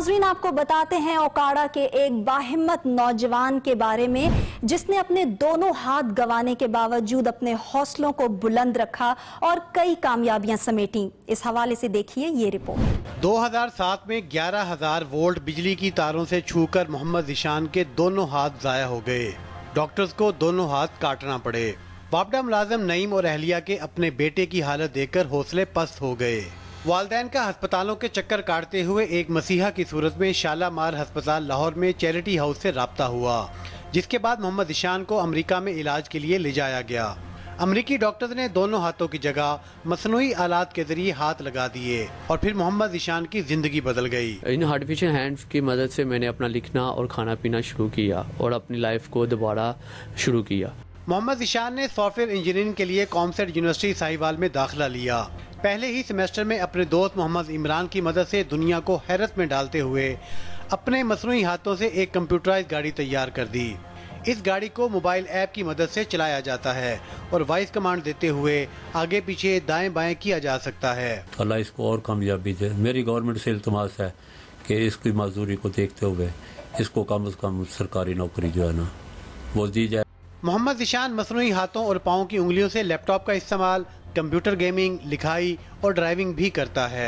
नाजरीन आपको बताते हैं ओकाड़ा के एक बाहिम्मत नौजवान के बारे में जिसने अपने दोनों हाथ गंवाने के बावजूद अपने हौसलों को बुलंद रखा और कई कामयाबियां समेटी इस हवाले से देखिए ये रिपोर्ट 2007 में 11,000 वोल्ट बिजली की तारों से छूकर मोहम्मद ईशान के दोनों हाथ जाया हो गए डॉक्टर्स को दोनों हाथ काटना पड़े बाबडा मुलाजम नईम और अहलिया के अपने बेटे की हालत देखकर हौसले पस्त हो गए वालदेन का अस्पतालों के चक्कर काटते हुए एक मसीहा की सूरत में शालामार अस्पताल लाहौर में चैरिटी हाउस से रबता हुआ जिसके बाद मोहम्मद ईशान को अमेरिका में इलाज के लिए ले जाया गया अमरीकी डॉक्टर ने दोनों हाथों की जगह मसनू आलात के जरिए हाथ लगा दिए और फिर मोहम्मद ईशान की जिंदगी बदल गई इन आर्टिफिशियल हैंड्स की मदद से मैंने अपना लिखना और खाना पीना शुरू किया और अपनी लाइफ को दोबारा शुरू किया मोहम्मद ईशान ने सॉफ्टवेयर इंजीनियरिंग के लिए कॉमसेट यूनिवर्सिटी साहिवाल में दाखिला लिया पहले ही सेमेस्टर में अपने दोस्त मोहम्मद इमरान की मदद से दुनिया को हैरत में डालते हुए अपने मसनू हाथों से एक कंप्यूटराइज गाड़ी तैयार कर दी इस गाड़ी को मोबाइल ऐप की मदद से चलाया जाता है और वॉइस कमांड देते हुए आगे पीछे दाएं बाएं किया जा सकता है अल्लाह इसको और कामयाबी दे मेरी गवर्नमेंट से इल्तमास है कि इसकी मजदूरी को देखते हुए इसको कम अज़ कम सरकारी नौकरी जो है ना वो दी जाए मोहम्मद ईशान मसनू हाथों और पाओं की उंगलियों से लैपटॉप का इस्तेमाल कंप्यूटर गेमिंग लिखाई और ड्राइविंग भी करता है